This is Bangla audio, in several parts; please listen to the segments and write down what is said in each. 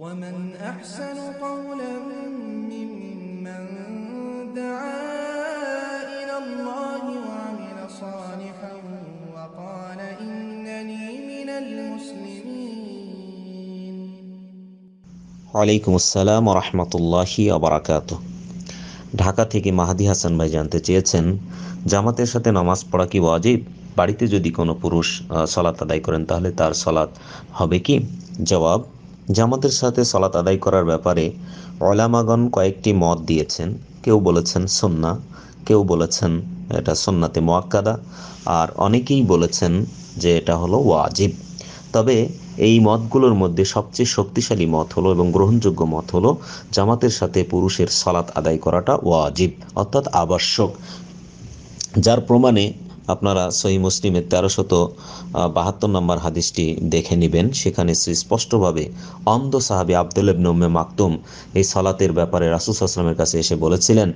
ومن أحسن قولا ممن دعا إلى الله وعمل صالحا وقال إنني من المسلمين عليكم السلام ورحمة الله وبركاته ঢাকা থেকে মাহাদি হাসান ভাই জানতে চেয়েছেন জামাতের সাথে নামাজ পড়া কি ওয়াজিব বাড়িতে যদি কোনো পুরুষ সলাত আদায় করেন তাহলে তার সলাত হবে কি জবাব জামাতের সাথে সলাত আদায় করার ব্যাপারে অলামাগন কয়েকটি মত দিয়েছেন কেউ বলেছেন সন্না কেউ বলেছেন এটা সন্নাতে মোয়াক্কাদা আর অনেকেই বলেছেন যে এটা হলো ওয়াজিব তবে এই মতগুলোর মধ্যে সবচেয়ে শক্তিশালী মত হলো এবং গ্রহণযোগ্য মত হলো জামাতের সাথে পুরুষের সলাৎ আদায় করাটা ওয়াজিব অর্থাৎ আবশ্যক যার প্রমাণে আপনারা সহি মুসলিমের তেরোশত বাহাত্তর নম্বর হাদিসটি দেখে নেবেন সেখানে সুস্পষ্টভাবে অন্ধ সাহাবি আবদুল ইবনমে মাকতুম এই সালাতের ব্যাপারে রাসুস আসলামের কাছে এসে বলেছিলেন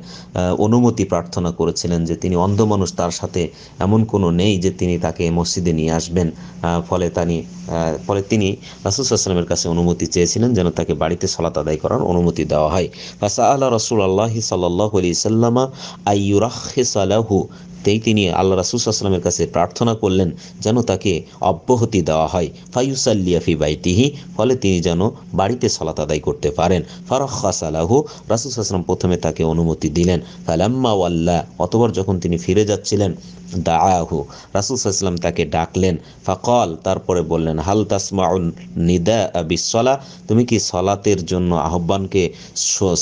অনুমতি প্রার্থনা করেছিলেন যে তিনি অন্ধ মানুষ তার সাথে এমন কোনো নেই যে তিনি তাকে মসজিদে নিয়ে আসবেন ফলে তিনি ফলে তিনি রাসুস আসলামের কাছে অনুমতি চেয়েছিলেন যেন তাকে বাড়িতে সালাত আদায় করার অনুমতি দেওয়া হয় ফাসা আল্লাহ রসুল আল্লাহ সাল্লাহ আলি সাল্লামা আইয়ুরাহ সালাহু মুহূর্তেই তিনি আল্লাহ আসলামের কাছে প্রার্থনা করলেন যেন তাকে অব্যাহতি দেওয়া হয় ফাইউসাল্লিয়াফি বাইতিহি ফলে তিনি যেন বাড়িতে সলাত আদায় করতে পারেন ফারক্ষা সালাহু রাসুসাল্লাম প্রথমে তাকে অনুমতি দিলেন ফালাম্মা ওয়াল্লাহ অতবার যখন তিনি ফিরে যাচ্ছিলেন দাহু রাসুসাল্লাম তাকে ডাকলেন ফাকল তারপরে বললেন হাল তাসমাউন নিদা বিশ্বলা তুমি কি সলাতের জন্য আহ্বানকে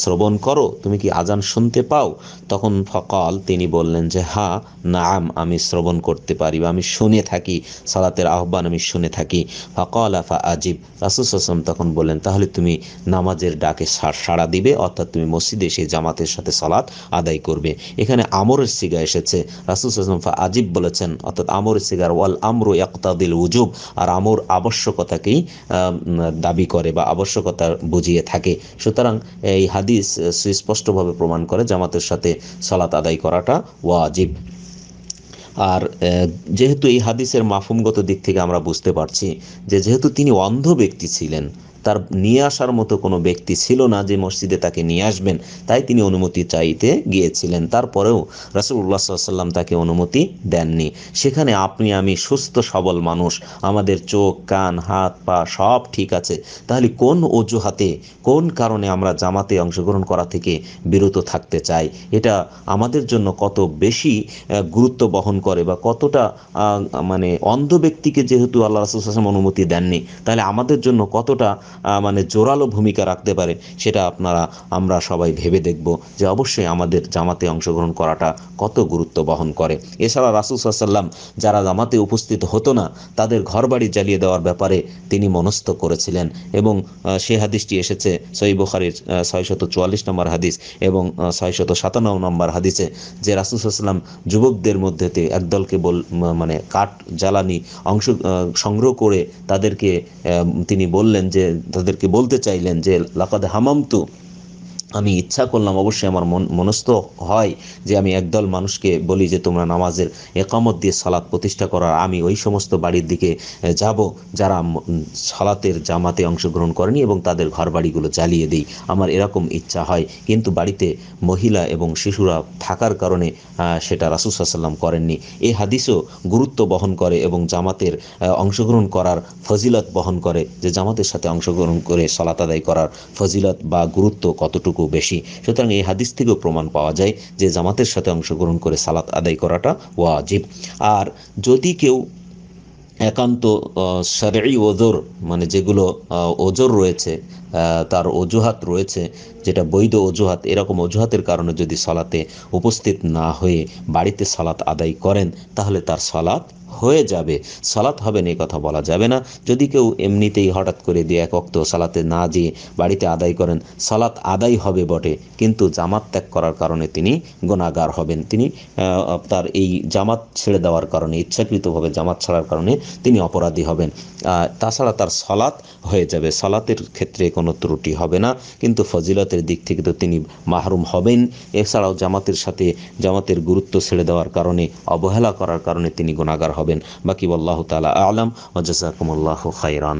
শ্রবণ করো তুমি কি আজান শুনতে পাও তখন ফকল তিনি বললেন যে হ্যাঁ নাম আমি শ্রবণ করতে পারি বা আমি শুনে থাকি সালাতের আহ্বান আমি শুনে থাকি ফকল আফা আজিব রাসুল আসলাম তখন বললেন তাহলে তুমি নামাজের ডাকে সাড়া দিবে অর্থাৎ তুমি মসজিদে সেই জামাতের সাথে সালাত আদায় করবে এখানে আমরের সিগা এসেছে রাসুল আসলাম ফা আজিব বলেছেন অর্থাৎ আমরের সিগার ওয়াল আমরু একতাদিল উজুব আর আমর আবশ্যকতাকেই দাবি করে বা আবশ্যকতা বুঝিয়ে থাকে সুতরাং এই হাদিস সুস্পষ্টভাবে প্রমাণ করে জামাতের সাথে সালাত আদায় করাটা ওয়াজিব আর যেহেতু এই হাদিসের মাফুমগত দিক থেকে আমরা বুঝতে পারছি যে যেহেতু তিনি অন্ধ ব্যক্তি ছিলেন তার নিয়ে আসার মতো কোনো ব্যক্তি ছিল না যে মসজিদে তাকে নিয়ে আসবেন তাই তিনি অনুমতি চাইতে গিয়েছিলেন তারপরেও রাসুল্লাহ সাল্লাম তাকে অনুমতি দেননি সেখানে আপনি আমি সুস্থ সবল মানুষ আমাদের চোখ কান হাত পা সব ঠিক আছে তাহলে কোন অজুহাতে কোন কারণে আমরা জামাতে অংশগ্রহণ করা থেকে বিরত থাকতে চাই এটা আমাদের জন্য কত বেশি গুরুত্ব বহন করে বা কতটা মানে অন্ধ ব্যক্তিকে যেহেতু আল্লাহ রাসুল আসলাম অনুমতি দেননি তাহলে আমাদের জন্য কতটা মানে জোরালো ভূমিকা রাখতে পারে সেটা আপনারা আমরা সবাই ভেবে দেখব যে অবশ্যই আমাদের জামাতে অংশগ্রহণ করাটা কত গুরুত্ব বহন করে এছাড়া রাসুল সাল্লাম যারা জামাতে উপস্থিত হতো না তাদের ঘরবাড়ি জ্বালিয়ে দেওয়ার ব্যাপারে তিনি মনস্থ করেছিলেন এবং সে হাদিসটি এসেছে সই বুখারির ছয়শত চুয়াল্লিশ নম্বর হাদিস এবং ছয়শত সাতান্ন নম্বর হাদিসে যে সাল্লাম যুবকদের মধ্যেতে একদলকে বল মানে কাঠ জ্বালানি অংশ সংগ্রহ করে তাদেরকে তিনি বললেন যে তাদেরকে বলতে চাইলেন যে লাকাদ হামামতু আমি ইচ্ছা করলাম অবশ্যই আমার মন মনস্থ হয় যে আমি একদল মানুষকে বলি যে তোমরা নামাজের একামত দিয়ে সালাত প্রতিষ্ঠা করার আমি ওই সমস্ত বাড়ির দিকে যাব যারা সালাতের জামাতে অংশগ্রহণ করেনি এবং তাদের ঘর বাড়িগুলো জ্বালিয়ে দিই আমার এরকম ইচ্ছা হয় কিন্তু বাড়িতে মহিলা এবং শিশুরা থাকার কারণে সেটা রাসুসাল্লাম করেননি এই হাদিসও গুরুত্ব বহন করে এবং জামাতের অংশগ্রহণ করার ফজিলত বহন করে যে জামাতের সাথে অংশগ্রহণ করে সালাত আদায় করার ফজিলত বা গুরুত্ব কতটুকু পার্থক্য বেশি সুতরাং এই হাদিস থেকেও প্রমাণ পাওয়া যায় যে জামাতের সাথে অংশগ্রহণ করে সালাত আদায় করাটা ওয়াজিব আর যদি কেউ একান্ত সারি ওজোর মানে যেগুলো ওজোর রয়েছে তার অজুহাত রয়েছে যেটা বৈধ অজুহাত এরকম অজুহাতের কারণে যদি সলাতে উপস্থিত না হয়ে বাড়িতে সলাত আদায় করেন তাহলে তার সলাৎ হয়ে যাবে সলাৎ হবে না কথা বলা যাবে না যদি কেউ এমনিতেই হঠাৎ করে দিয়ে এক অক্ত সালাতে না যেয়ে বাড়িতে আদায় করেন সলাৎ আদায় হবে বটে কিন্তু জামাত ত্যাগ করার কারণে তিনি গোনাগার হবেন তিনি তার এই জামাত ছেড়ে দেওয়ার কারণে ইচ্ছাকৃতভাবে জামাত ছাড়ার কারণে তিনি অপরাধী হবেন তাছাড়া তার সলাত হয়ে যাবে সলাতের ক্ষেত্রে কোনো ত্রুটি হবে না কিন্তু ফজিলত ইবাদতের দিক থেকে তো তিনি মাহরুম হবেন এছাড়াও জামাতের সাথে জামাতের গুরুত্ব ছেড়ে দেওয়ার কারণে অবহেলা করার কারণে তিনি গুণাগার হবেন বাকি আল্লাহ তালা আলম ও জাজাকুমুল্লাহ খাইরান